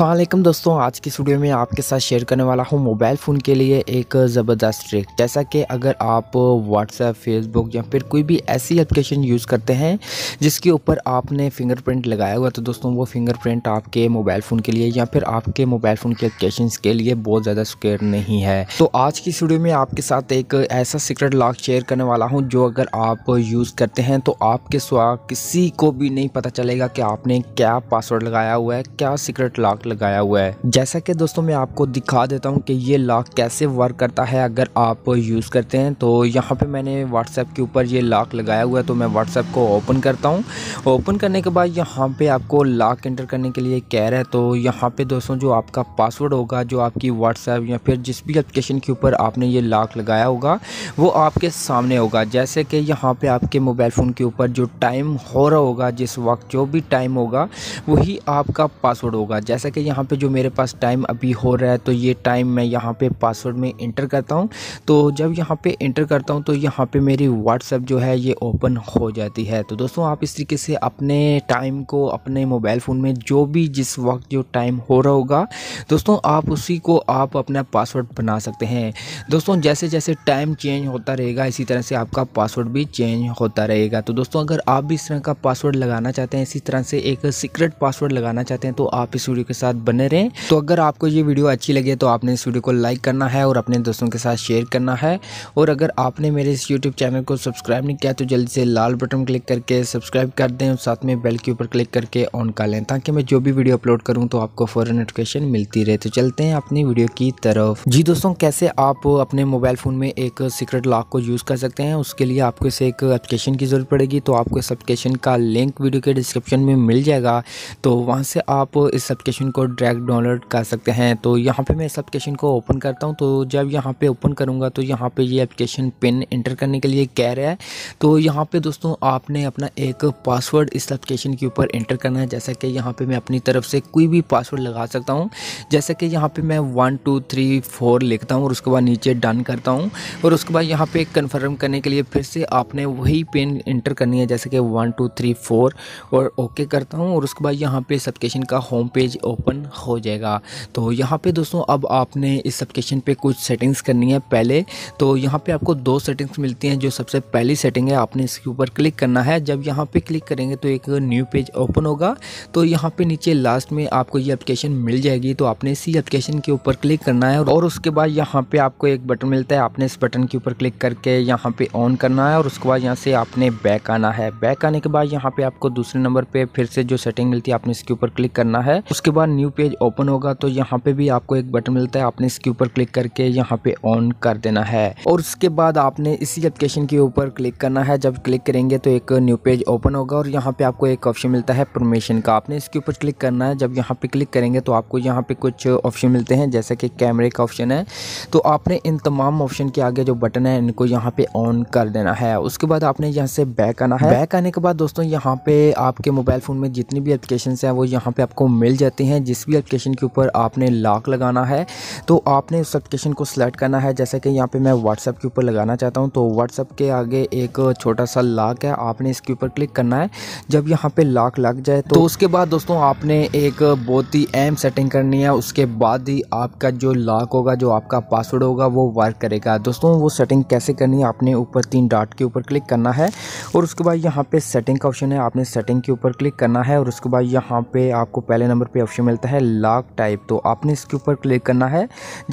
असलम दोस्तों आज की स्टूडियो में आपके साथ शेयर करने वाला हूँ मोबाइल फ़ोन के लिए एक ज़बरदस्त ट्रिक जैसा कि अगर आप व्हाट्सएप फेसबुक या फिर कोई भी ऐसी एप्लीकेशन यूज़ करते हैं जिसके ऊपर आपने फिंगरप्रिंट लगाया हुआ तो दोस्तों वो फिंगरप्रिंट आपके मोबाइल फ़ोन के लिए या फिर आपके मोबाइल फ़ोन के एप्लीकेशन के लिए बहुत ज़्यादा सिक्योर नहीं है तो आज की स्टूडियो में आपके साथ एक ऐसा सीक्रेट लॉक शेयर करने वाला हूँ जो अगर आप यूज़ करते हैं तो आपके स्वा किसी को भी नहीं पता चलेगा कि आपने क्या पासवर्ड लगाया हुआ है क्या सीक्रेट लॉक लगाया हुआ है जैसा कि दोस्तों मैं आपको दिखा देता हूँ कि ये लॉक कैसे वर्क करता है अगर आप यूज़ करते हैं तो यहाँ पे मैंने व्हाट्सएप के ऊपर ये लॉक लगाया हुआ है तो मैं व्हाट्सएप को ओपन करता हूँ ओपन करने के बाद यहाँ पे आपको लॉक एंटर करने के लिए कह रहा है तो यहाँ पे दोस्तों जो आपका पासवर्ड होगा जो आपकी व्हाट्सएप या फिर जिस भी एप्लीकेशन के ऊपर आपने ये लॉक लगाया होगा वो आपके सामने होगा जैसे कि यहाँ पर आपके मोबाइल फ़ोन के ऊपर जो टाइम हो रहा होगा जिस वक्त जो भी टाइम होगा वही आपका पासवर्ड होगा जैसा कि कि यहाँ पे जो मेरे पास टाइम अभी हो रहा है तो ये टाइम मैं यहाँ पे पासवर्ड में इंटर करता हूँ तो जब यहाँ पे इंटर करता हूँ तो यहाँ पे मेरी व्हाट्सअप जो है ये ओपन हो जाती है तो दोस्तों आप इस तरीके से अपने टाइम को अपने मोबाइल फ़ोन में जो भी जिस वक्त जो टाइम हो रहा होगा दोस्तों आप उसी को आप अपना पासवर्ड बना सकते हैं दोस्तों जैसे जैसे टाइम चेंज होता रहेगा इसी तरह से आपका पासवर्ड भी चेंज होता रहेगा तो दोस्तों अगर आप भी इस तरह का पासवर्ड लगाना चाहते हैं इसी तरह से एक सीक्रेट पासवर्ड लगाना चाहते हैं तो आप इस वीडियो के साथ बने रहें तो अगर आपको ये वीडियो अच्छी लगे तो आपने इस वीडियो को लाइक करना है और अपने दोस्तों के साथ शेयर करना है और अगर आपने मेरे इस यूट्यूब चैनल को सब्सक्राइब नहीं किया तो जल्दी से लाल बटन क्लिक करके सब्सक्राइब कर दें और साथ में बेल के ऊपर क्लिक करके ऑन कर लें ताकि मैं जो भी वीडियो अपलोड करूँ तो आपको फ़ौरन नोटिफिकेशन मिलती रहे तो चलते हैं अपनी वीडियो की तरफ जी दोस्तों कैसे आप अपने मोबाइल फ़ोन में एक सीक्रेट लॉक को यूज़ कर सकते हैं उसके लिए आपको इसे एक एप्लीकेशन की ज़रूरत पड़ेगी तो आपको इस एप्लीकेशन का लिंक वीडियो के डिस्क्रिप्शन में मिल जाएगा तो वहाँ से आप इस एप्लीकेशन एप्लीकेशन को डायरेक्ट डाउनलोड कर सकते हैं तो यहाँ पे मैं इस एप्लीकेशन को ओपन करता हूँ तो जब यहाँ पे ओपन करूँगा तो यहाँ पे ये यह एप्लीकेशन पिन इंटर करने के लिए कह रहा है तो यहाँ पे दोस्तों आपने अपना एक पासवर्ड इस एप्लीकेशन के ऊपर इंटर करना है जैसा कि यहाँ पर मैं अपनी तरफ से कोई भी पासवर्ड लगा सकता हूँ जैसे कि यहाँ पर मैं वन टू थ्री फोर लिखता हूँ और उसके बाद नीचे डन करता हूँ और उसके बाद यहाँ पर कन्फर्म करने के लिए फिर से आपने वही पिन इंटर करनी है जैसे कि वन टू थ्री फोर और ओके करता हूँ और उसके बाद यहाँ पे एप्लीकेशन का होम पेज ओपन ओपन हो जाएगा तो यहाँ पे दोस्तों अब आपने इस एप्लीकेशन पे कुछ सेटिंग्स करनी है पहले तो यहाँ पे आपको दो सेटिंग्स मिलती हैं जो सबसे पहली सेटिंग है आपने इसके ऊपर क्लिक करना है जब यहाँ पे क्लिक करेंगे तो एक न्यू पेज ओपन होगा तो यहाँ पे नीचे लास्ट में आपको ये एप्लीकेशन मिल जाएगी तो आपने इसी एप्लीकेशन के ऊपर क्लिक करना है और उसके बाद यहाँ पे आपको एक बटन मिलता है आपने इस बटन के ऊपर क्लिक करके यहाँ पे ऑन करना है और उसके बाद यहाँ से आपने बैक आना है बैक आने के बाद यहाँ पे आपको दूसरे नंबर पे फिर से जो सेटिंग मिलती है आपने इसके ऊपर क्लिक करना है उसके बाद न्यू पेज ओपन होगा तो यहाँ पे भी आपको एक बटन मिलता है आपने इसके ऊपर क्लिक करके यहाँ पे ऑन कर देना है और उसके बाद आपने इसी एप्लीकेशन के ऊपर क्लिक करना है जब क्लिक करेंगे तो एक न्यू पेज ओपन होगा और यहाँ पे आपको एक ऑप्शन मिलता है परमिशन का आपने इसके ऊपर क्लिक करना है जब यहाँ पे क्लिक करेंगे तो आपको यहाँ पे कुछ ऑप्शन मिलते हैं जैसे कि कैमरे का ऑप्शन है तो आपने इन तमाम ऑप्शन के आगे जो बटन है इनको यहाँ पे ऑन कर देना है उसके बाद आपने यहाँ से बैक आना है बैक आने के बाद दोस्तों यहाँ पे आपके मोबाइल फ़ोन में जितनी भी एप्लीकेशन है वो यहाँ पे आपको मिल जाती है हैं जिस भी एप्लीकेशन के ऊपर आपने लॉक लगाना है तो आपने उस एप्लीकेशन को सिलेक्ट करना है जैसे कि यहाँ पे मैं व्हाट्सअप के ऊपर लगाना चाहता हूँ तो व्हाट्सअप के आगे एक छोटा सा लॉक है आपने इसके ऊपर क्लिक करना है जब यहाँ पर लॉक लग जाए तो, तो उसके बाद दोस्तों आपने एक बहुत ही अहम सेटिंग करनी है उसके बाद ही आपका जो लॉक होगा जो आपका पासवर्ड होगा वो वर्क करेगा दोस्तों वो सेटिंग कैसे करनी है आपने ऊपर तीन डॉट के ऊपर क्लिक करना है और उसके बाद यहाँ पे सेटिंग का ऑप्शन है आपने सेटिंग के ऊपर क्लिक करना है और उसके बाद यहाँ पे आपको पहले नंबर पे ऑप्शन मिलता है लॉक टाइप तो आपने इसके ऊपर क्लिक करना है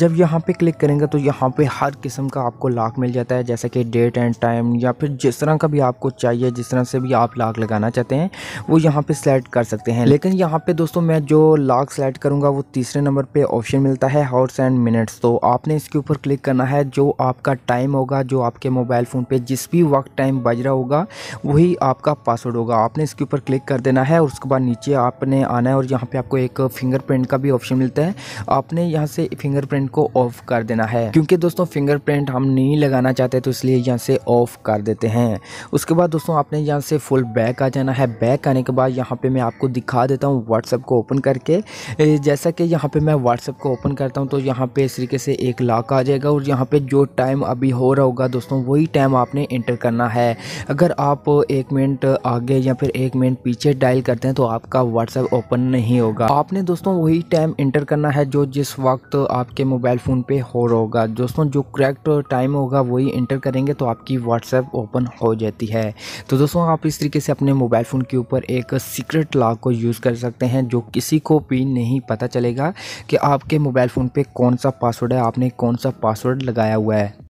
जब यहाँ पे क्लिक करेंगे तो यहाँ पे हर किस्म का आपको लॉक मिल जाता है जैसे कि डेट एंड टाइम या फिर जिस तरह का भी आपको चाहिए जिस तरह से भी आप लॉक लगाना चाहते हैं वो यहाँ पर सेलेक्ट कर सकते हैं लेकिन यहाँ पर दोस्तों मैं जो लॉक सेलेक्ट करूँगा वो तीसरे नंबर पर ऑप्शन मिलता है हॉर्स एंड मिनट्स तो आपने इसके ऊपर क्लिक करना है जो आपका टाइम होगा जो आपके मोबाइल फ़ोन पर जिस भी वक्त टाइम बज रहा होगा वही आपका पासवर्ड होगा आपने इसके ऊपर क्लिक कर देना है और उसके बाद नीचे आपने आना है और यहाँ पे आपको एक फिंगरप्रिंट का भी ऑप्शन मिलता है आपने यहाँ से फिंगरप्रिंट को ऑफ कर देना है क्योंकि दोस्तों फिंगरप्रिंट हम नहीं लगाना चाहते तो इसलिए यहाँ से ऑफ कर देते हैं उसके बाद दोस्तों आपने यहाँ से फुल बैक आ जाना है बैक आने के बाद यहाँ पे मैं आपको दिखा देता हूँ व्हाट्सअप को ओपन करके जैसा कि यहाँ पर मैं व्हाट्सअप को ओपन करता हूँ तो यहाँ पे इस तरीके से एक लाख आ जाएगा और यहाँ पे जो टाइम अभी हो रहा होगा दोस्तों वही टाइम आपने इंटर करना है अगर आप एक मिनट आगे या फिर एक मिनट पीछे डायल करते हैं तो आपका व्हाट्सएप ओपन नहीं होगा आपने आपने दोस्तों वही टाइम इंटर करना है जो जिस वक्त आपके मोबाइल फ़ोन पे हो रहा होगा दोस्तों जो करेक्ट टाइम होगा वही इंटर करेंगे तो आपकी व्हाट्सएप ओपन हो जाती है तो दोस्तों आप इस तरीके से अपने मोबाइल फ़ोन के ऊपर एक सीक्रेट लॉक को यूज़ कर सकते हैं जो किसी को भी नहीं पता चलेगा कि आपके मोबाइल फ़ोन पर कौन सा पासवर्ड है आपने कौन सा पासवर्ड लगाया हुआ है